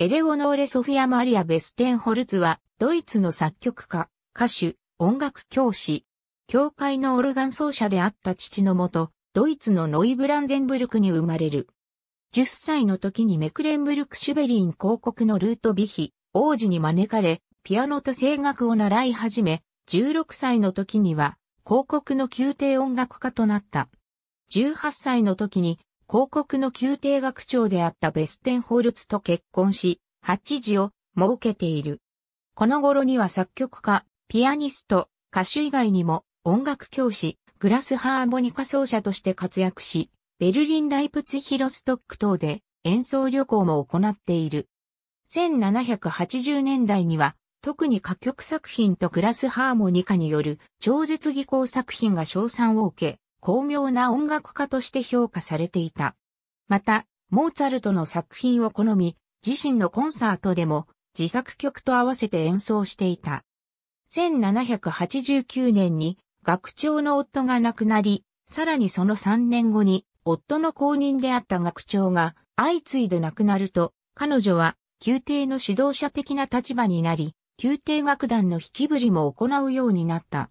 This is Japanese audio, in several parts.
エレオノーレ・ソフィア・マリア・ベステンホルツは、ドイツの作曲家、歌手、音楽教師、教会のオルガン奏者であった父のもと、ドイツのノイブランデンブルクに生まれる。10歳の時にメクレンブルク・シュベリン公国のルート・ビヒ、王子に招かれ、ピアノと声楽を習い始め、16歳の時には、公国の宮廷音楽家となった。18歳の時に広告の宮廷学長であったベステンホルツと結婚し、8時を設けている。この頃には作曲家、ピアニスト、歌手以外にも音楽教師、グラスハーモニカ奏者として活躍し、ベルリン・ライプツヒロストック等で演奏旅行も行っている。1780年代には、特に歌曲作品とグラスハーモニカによる超絶技巧作品が賞賛を受け、巧妙な音楽家として評価されていた。また、モーツァルトの作品を好み、自身のコンサートでも自作曲と合わせて演奏していた。1789年に学長の夫が亡くなり、さらにその3年後に夫の後任であった学長が相次いで亡くなると、彼女は宮廷の指導者的な立場になり、宮廷楽団の引きぶりも行うようになった。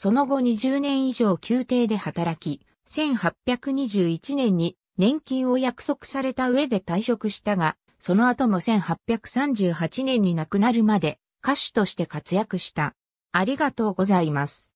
その後20年以上宮廷で働き、1821年に年金を約束された上で退職したが、その後も1838年に亡くなるまで歌手として活躍した。ありがとうございます。